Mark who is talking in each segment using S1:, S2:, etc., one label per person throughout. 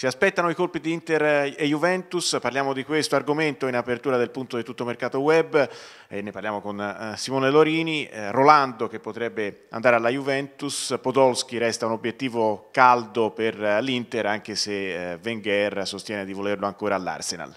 S1: Si aspettano i colpi di Inter e Juventus, parliamo di questo argomento in apertura del punto di tutto mercato web e ne parliamo con eh, Simone Lorini, eh, Rolando che potrebbe andare alla Juventus, Podolski resta un obiettivo caldo per eh, l'Inter anche se Wenger sostiene di volerlo ancora all'Arsenal.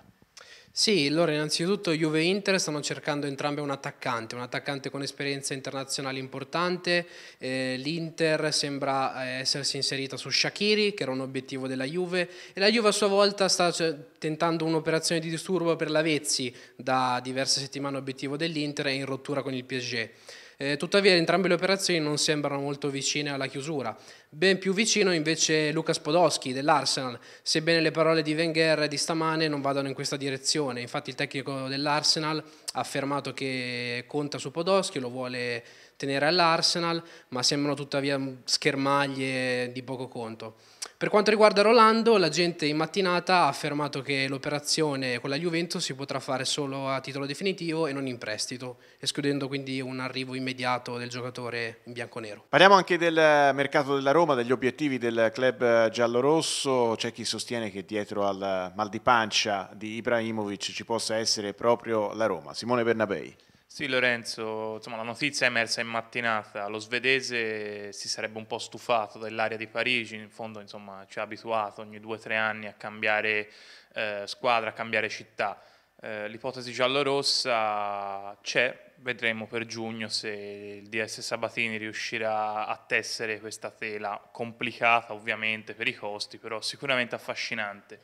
S2: Sì, allora innanzitutto Juve e Inter stanno cercando entrambe un attaccante, un attaccante con esperienza internazionale importante, eh, l'Inter sembra eh, essersi inserita su Shakiri che era un obiettivo della Juve e la Juve a sua volta sta cioè, tentando un'operazione di disturbo per Lavezzi da diverse settimane obiettivo dell'Inter e in rottura con il PSG. Eh, tuttavia entrambe le operazioni non sembrano molto vicine alla chiusura. Ben più vicino invece Lucas Podoschi dell'Arsenal, sebbene le parole di Wenger di stamane non vadano in questa direzione. Infatti il tecnico dell'Arsenal ha affermato che conta su Podolski, lo vuole tenere all'Arsenal, ma sembrano tuttavia schermaglie di poco conto. Per quanto riguarda Rolando, la gente in mattinata ha affermato che l'operazione con la Juventus si potrà fare solo a titolo definitivo e non in prestito, escludendo quindi un arrivo immediato del giocatore in bianconero.
S1: Parliamo anche del mercato della Roma, degli obiettivi del club giallorosso. C'è chi sostiene che dietro al mal di pancia di Ibrahimovic ci possa essere proprio la Roma. Simone Bernabei.
S3: Sì Lorenzo, insomma, la notizia è emersa in mattinata, lo svedese si sarebbe un po' stufato dell'area di Parigi, in fondo insomma, ci ha abituato ogni due o tre anni a cambiare eh, squadra, a cambiare città. Eh, l'ipotesi giallorossa c'è, vedremo per giugno se il DS Sabatini riuscirà a tessere questa tela, complicata ovviamente per i costi, però sicuramente affascinante.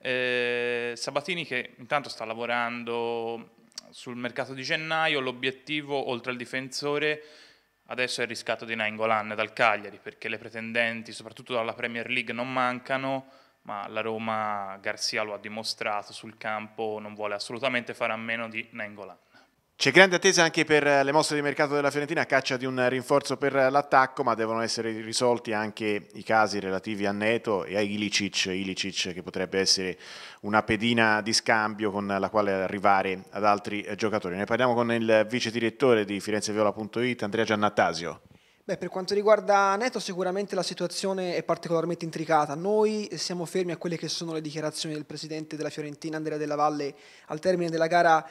S3: Eh, Sabatini che intanto sta lavorando sul mercato di gennaio l'obiettivo, oltre al difensore, adesso è il riscatto di Nainggolan dal Cagliari, perché le pretendenti, soprattutto dalla Premier League, non mancano, ma la Roma, Garzia lo ha dimostrato sul campo, non vuole assolutamente fare a meno di Nainggolan.
S1: C'è grande attesa anche per eh, le mosse di mercato della Fiorentina a caccia di un rinforzo per l'attacco, ma devono essere risolti anche i casi relativi a Neto e a Ilicic, Ilicic che potrebbe essere una pedina di scambio con la quale arrivare ad altri eh, giocatori. Ne parliamo con il vice direttore di firenzeviola.it, Andrea Giannattasio.
S4: Beh, per quanto riguarda Neto sicuramente la situazione è particolarmente intricata. Noi siamo fermi a quelle che sono le dichiarazioni del presidente della Fiorentina Andrea Della Valle al termine della gara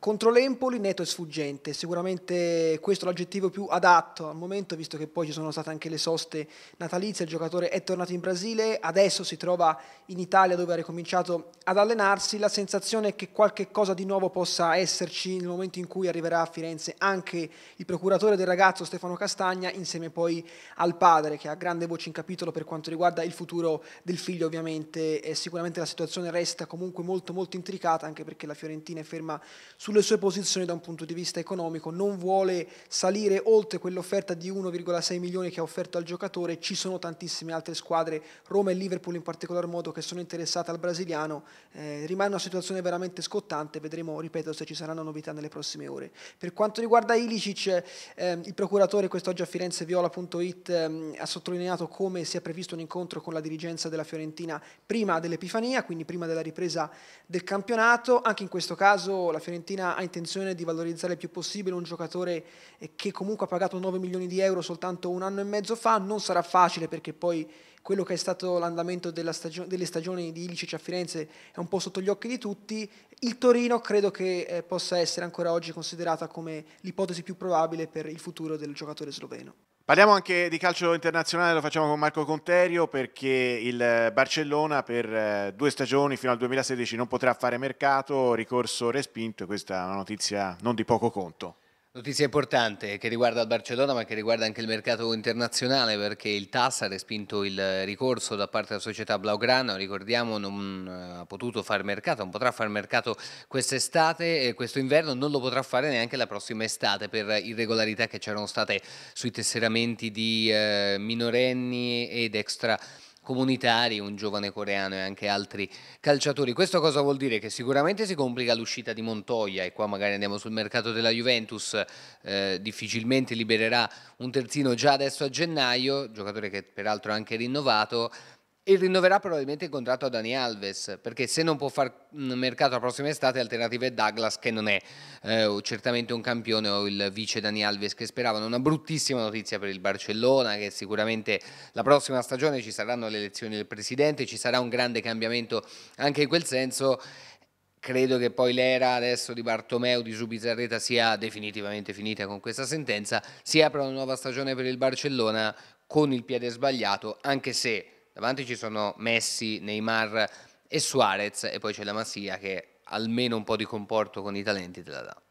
S4: contro l'Empoli netto e sfuggente, sicuramente questo è l'aggettivo più adatto al momento, visto che poi ci sono state anche le soste natalizie, il giocatore è tornato in Brasile, adesso si trova in Italia dove ha ricominciato ad allenarsi, la sensazione è che qualche cosa di nuovo possa esserci nel momento in cui arriverà a Firenze anche il procuratore del ragazzo Stefano Castagna, insieme poi al padre che ha grande voce in capitolo per quanto riguarda il futuro del figlio ovviamente, e sicuramente la situazione resta comunque molto molto intricata anche perché la Fiorentina è ferma sulle sue posizioni da un punto di vista economico, non vuole salire oltre quell'offerta di 1,6 milioni che ha offerto al giocatore, ci sono tantissime altre squadre, Roma e Liverpool in particolar modo, che sono interessate al brasiliano, eh, rimane una situazione veramente scottante, vedremo, ripeto, se ci saranno novità nelle prossime ore. Per quanto riguarda Ilicic, eh, il procuratore quest'oggi a Firenze Viola.it eh, ha sottolineato come sia previsto un incontro con la dirigenza della Fiorentina prima dell'Epifania, quindi prima della ripresa del campionato, anche in questo caso la Fiorentina Fiorentina ha intenzione di valorizzare il più possibile un giocatore eh, che comunque ha pagato 9 milioni di euro soltanto un anno e mezzo fa, non sarà facile perché poi quello che è stato l'andamento stagio delle stagioni di Ilicic a Firenze è un po' sotto gli occhi di tutti, il Torino credo che eh, possa essere ancora oggi considerata come l'ipotesi più probabile per il futuro del giocatore sloveno.
S1: Parliamo anche di calcio internazionale, lo facciamo con Marco Conterio perché il eh, Barcellona per eh, due stagioni fino al 2016 non potrà fare mercato, ricorso respinto questa è una notizia non di poco conto. Notizia importante che riguarda il Barcellona ma che riguarda anche il
S5: mercato internazionale perché il TAS ha respinto il ricorso da parte della società Blaugrana, ricordiamo non eh, ha potuto far mercato, non potrà far mercato quest'estate e questo inverno non lo potrà fare neanche la prossima estate per irregolarità che c'erano state sui tesseramenti di eh, minorenni ed extra comunitari, un giovane coreano e anche altri calciatori. Questo cosa vuol dire? Che sicuramente si complica l'uscita di Montoya e qua magari andiamo sul mercato della Juventus, eh, difficilmente libererà un terzino già adesso a gennaio, giocatore che peraltro è anche rinnovato, e rinnoverà probabilmente il contratto a Dani Alves, perché se non può far mercato la prossima estate, l'alternativa è Douglas, che non è eh, certamente un campione, o il vice Dani Alves che speravano. Una bruttissima notizia per il Barcellona, che sicuramente la prossima stagione ci saranno le elezioni del presidente, ci sarà un grande cambiamento anche in quel senso. Credo che poi l'era adesso di Bartomeu, di Subizarreta sia definitivamente finita con questa sentenza. Si apre una nuova stagione per il Barcellona con il piede sbagliato, anche se davanti ci sono Messi, Neymar e Suarez e poi c'è la Masia che almeno un po' di comporto con i talenti della Dama.